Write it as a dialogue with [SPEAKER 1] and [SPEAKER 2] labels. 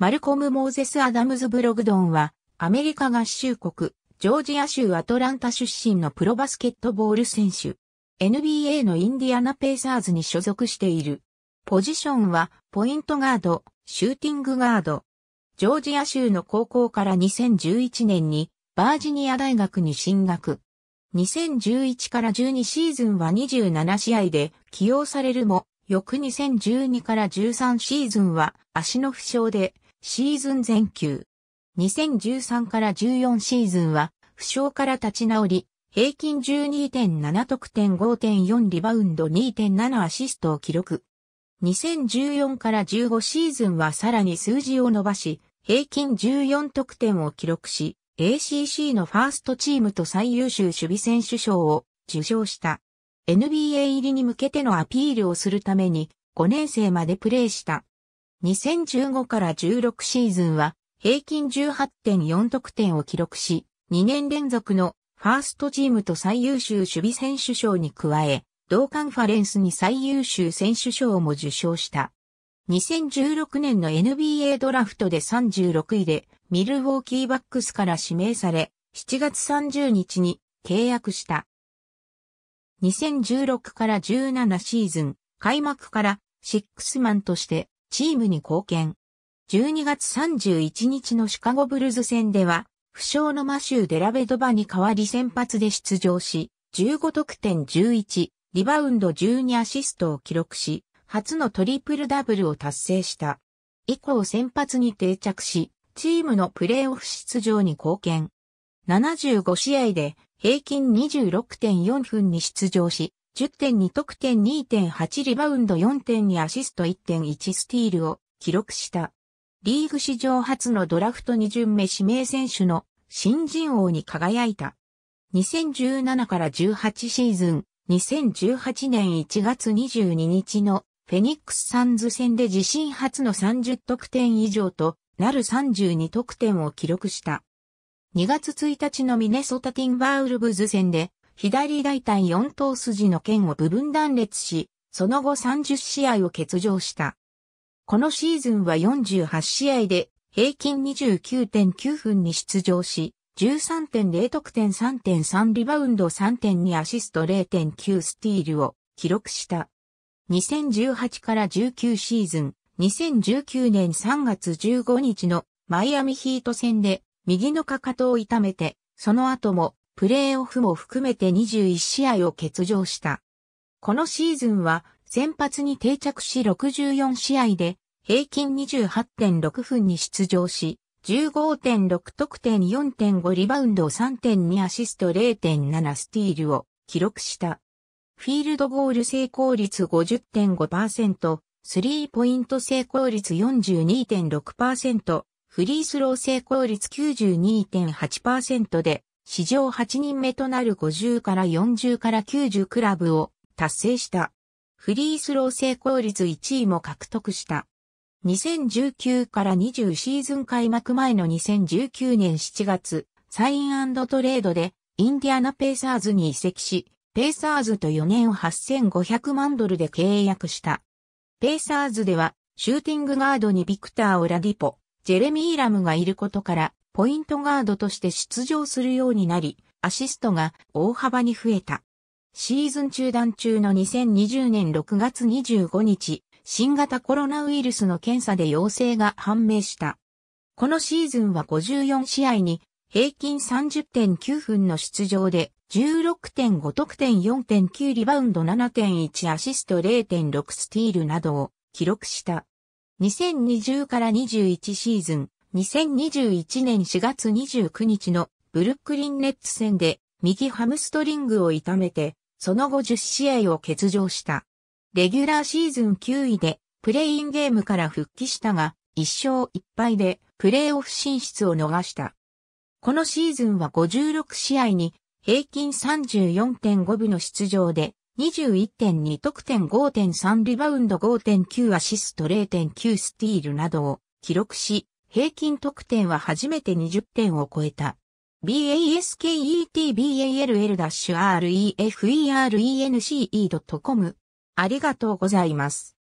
[SPEAKER 1] マルコム・モーゼス・アダムズ・ブログドンは、アメリカ合衆国、ジョージア州アトランタ出身のプロバスケットボール選手。NBA のインディアナ・ペーサーズに所属している。ポジションは、ポイントガード、シューティングガード。ジョージア州の高校から2011年に、バージニア大学に進学。2011から12シーズンは27試合で起用されるも、翌2012から13シーズンは足の負傷でシーズン全球。2013から14シーズンは、負傷から立ち直り、平均12.7得点5.4リバウンド2.7アシストを記録。2014から15シーズンはさらに数字を伸ばし、平均14得点を記録し、ACC のファーストチームと最優秀守備選手賞を受賞した。NBA 入りに向けてのアピールをするために5年生までプレーした。2015から16シーズンは平均18.4得点を記録し、2年連続のファーストチームと最優秀守備選手賞に加え、同カンファレンスに最優秀選手賞も受賞した。2016年の NBA ドラフトで36位でミルウォーキーバックスから指名され、7月30日に契約した。2016から17シーズン、開幕からシックスマンとしてチームに貢献。12月31日のシカゴブルズ戦では、負傷のマシュー・デラベドバに代わり先発で出場し、15得点11、リバウンド12アシストを記録し、初のトリプルダブルを達成した。以降先発に定着し、チームのプレーオフ出場に貢献。75試合で平均26.4分に出場し、10.2得点2.8リバウンド4.2アシスト1.1スティールを記録した。リーグ史上初のドラフト2巡目指名選手の新人王に輝いた。2017から18シーズン、2018年1月22日のフェニックスサンズ戦で自身初の30得点以上となる32得点を記録した。2月1日のミネソタティンバウルブズ戦で左大腿4頭筋の腱を部分断裂し、その後30試合を欠場した。このシーズンは48試合で平均29.9分に出場し、13.0得点3.3リバウンド3.2アシスト0.9スティールを記録した。2018から19シーズン、2019年3月15日のマイアミヒート戦で右のかかとを痛めて、その後もプレーオフも含めて21試合を欠場した。このシーズンは先発に定着し64試合で平均28.6分に出場し、15.6得点4.5リバウンド3.2アシスト0.7スティールを記録した。フィールドゴール成功率50.5%、スリーポイント成功率42.6%、フリースロー成功率92.8%で史上8人目となる50から40から90クラブを達成した。フリースロー成功率1位も獲得した。2019から20シーズン開幕前の2019年7月、サイントレードでインディアナペーサーズに移籍し、ペーサーズと4年8500万ドルで契約した。ペーサーズでは、シューティングガードにビクター・オラディポ、ジェレミー・ラムがいることから、ポイントガードとして出場するようになり、アシストが大幅に増えた。シーズン中断中の2020年6月25日、新型コロナウイルスの検査で陽性が判明した。このシーズンは54試合に平均30.9分の出場で16.5得点4.9リバウンド7.1アシスト0.6スティールなどを記録した。2020から21シーズン、2021年4月29日のブルックリンネッツ戦で右ハムストリングを痛めて、その後10試合を欠場した。レギュラーシーズン9位でプレインゲームから復帰したが、1勝1敗でプレーオフ進出を逃した。このシーズンは56試合に平均34.5部の出場で21.2得点5.3リバウンド5.9アシスト0.9スティールなどを記録し、平均得点は初めて20点を超えた。basketball-ref.erence.com ありがとうございます。